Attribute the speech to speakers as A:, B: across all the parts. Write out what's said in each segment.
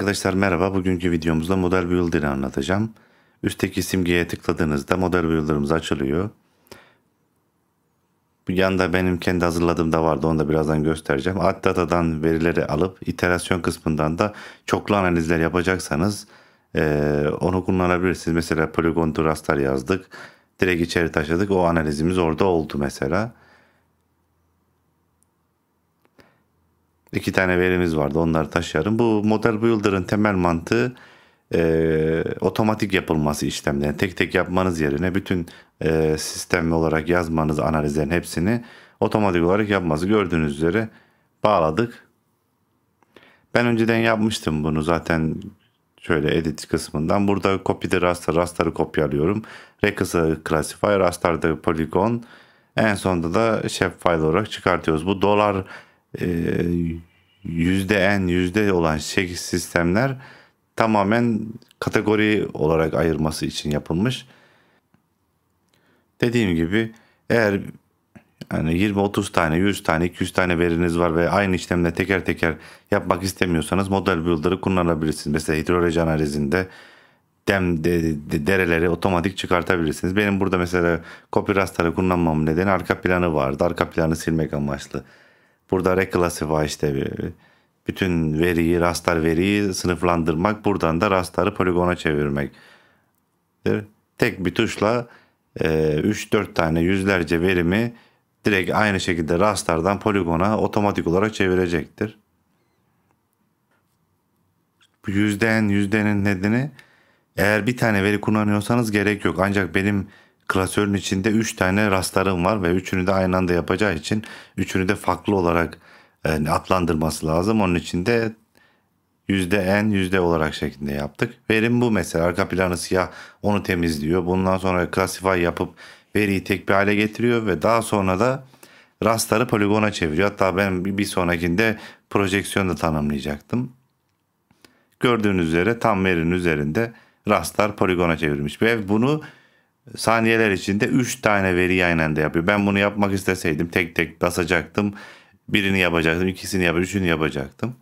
A: Arkadaşlar merhaba. Bugünkü videomuzda Model Builder'ı anlatacağım. Üstteki simgeye tıkladığınızda Model Builder'ımız açılıyor. Bu yanda benim kendi hazırladığım da vardı. Onu da birazdan göstereceğim. Ad datadan verileri alıp iterasyon kısmından da çoklu analizler yapacaksanız ee, onu kullanabilirsiniz. Mesela Polygon to Raster yazdık. Direkt içeri taşıdık. O analizimiz orada oldu mesela. Mesela İki tane verimiz vardı onları taşıyalım. Bu model builder'ın temel mantığı e, otomatik yapılması işlemde. tek tek yapmanız yerine bütün e, sistemli olarak yazmanız analizlerin hepsini otomatik olarak yapması. Gördüğünüz üzere bağladık. Ben önceden yapmıştım bunu zaten şöyle edit kısmından. Burada copy'de raster, raster'ı kopyalıyorum. Recus'ı classify, raster'da polygon. En sonunda da shape file olarak çıkartıyoruz. Bu dolar ee, yüzde n yüzde olan şey sistemler tamamen kategori olarak ayırması için yapılmış. Dediğim gibi eğer yani 20-30 tane, 100 tane, 200 tane veriniz var ve aynı işlemle teker teker yapmak istemiyorsanız model builder'ı kullanabilirsiniz. Mesela hidroloji analizinde dem de, de, dereleri otomatik çıkartabilirsiniz. Benim burada mesela copy raster'ı kullanmam nedeni arka planı vardı. Arka planı silmek amaçlı Burada reclassify işte e, bütün veriyi, rastlar veriyi sınıflandırmak. Buradan da rastları poligona çevirmek. Tek bir tuşla 3-4 e, tane yüzlerce verimi direkt aynı şekilde rastlardan poligona otomatik olarak çevirecektir. Bu yüzden yüzdenin nedeni eğer bir tane veri kullanıyorsanız gerek yok. Ancak benim klasörün içinde 3 tane rastlarım var ve üçünü de aynı anda yapacağı için üçünü de farklı olarak e, adlandırması lazım. Onun için de yüzde n yüzde olarak şeklinde yaptık. Verim bu mesela arka planı siyah onu temizliyor. Bundan sonra klasify yapıp veriyi tek bir hale getiriyor ve daha sonra da rastları poligona çeviriyor. Hatta ben bir sonrakinde projeksiyon da tanımlayacaktım. Gördüğünüz üzere tam verinin üzerinde rastlar poligona çevirmiş. Ve bunu saniyeler içinde 3 tane veri aynı yani yapıyor. Ben bunu yapmak isteseydim tek tek basacaktım. Birini yapacaktım, ikisini yapacaktım, üçünü yapacaktım.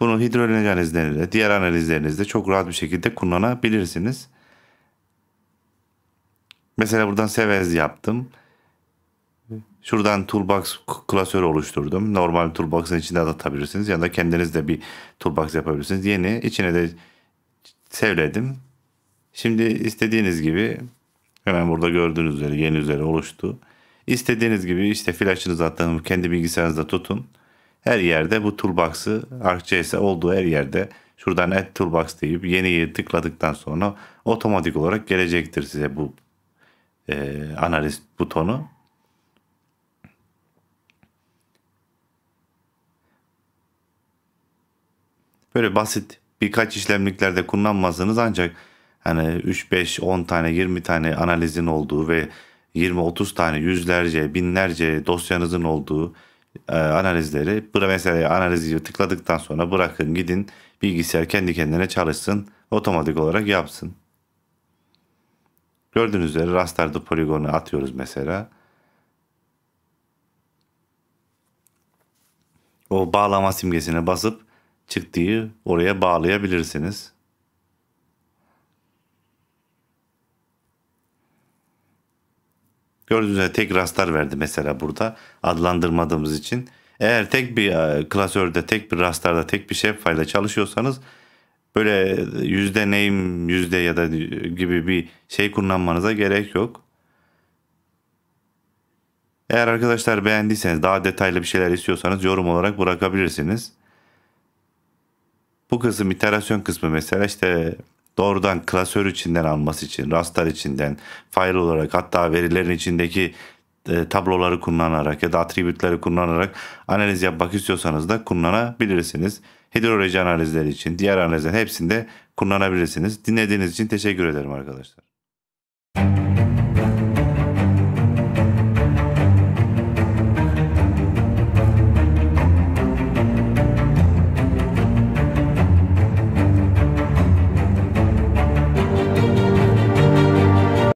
A: Bunu hidrolojik analizlerinizde, diğer analizlerinizde çok rahat bir şekilde kullanabilirsiniz. Mesela buradan Sevez yaptım. Şuradan toolbox klasörü oluşturdum. Normal toolbox'ın içinde atabilirsiniz. Ya da kendiniz de bir toolbox yapabilirsiniz. Yeni içine de sevledim. Şimdi istediğiniz gibi Hemen burada gördüğünüz üzere yeni üzeri oluştu. İstediğiniz gibi işte flash'ını zaten kendi bilgisayarınızda tutun. Her yerde bu toolbox'ı ArcGIS olduğu her yerde şuradan add toolbox deyip yeniyi tıkladıktan sonra otomatik olarak gelecektir size bu e, analiz butonu. Böyle basit birkaç işlemliklerde kullanmazsınız ancak hani 3 5 10 tane 20 tane analizin olduğu ve 20 30 tane yüzlerce binlerce dosyanızın olduğu e, analizleri mesela analizi tıkladıktan sonra bırakın gidin bilgisayar kendi kendine çalışsın otomatik olarak yapsın. Gördüğünüz üzere rasterda poligonu atıyoruz mesela. O bağlama simgesine basıp çıktığı oraya bağlayabilirsiniz. Gördüğünüz üzere tek rastlar verdi mesela burada adlandırmadığımız için. Eğer tek bir e, klasörde, tek bir rastlarda, tek bir şef fayla çalışıyorsanız böyle yüzde neyim yüzde ya da gibi bir şey kullanmanıza gerek yok. Eğer arkadaşlar beğendiyseniz daha detaylı bir şeyler istiyorsanız yorum olarak bırakabilirsiniz. Bu kısım iterasyon kısmı mesela işte doğrudan klasör içinden alması için, raster içinden, file olarak hatta verilerin içindeki e, tabloları kullanarak ya da attribütleri kullanarak analiz yapmak istiyorsanız da kullanabilirsiniz. Hidroloji analizleri için, diğer analizler hepsinde kullanabilirsiniz. Dinlediğiniz için teşekkür ederim arkadaşlar.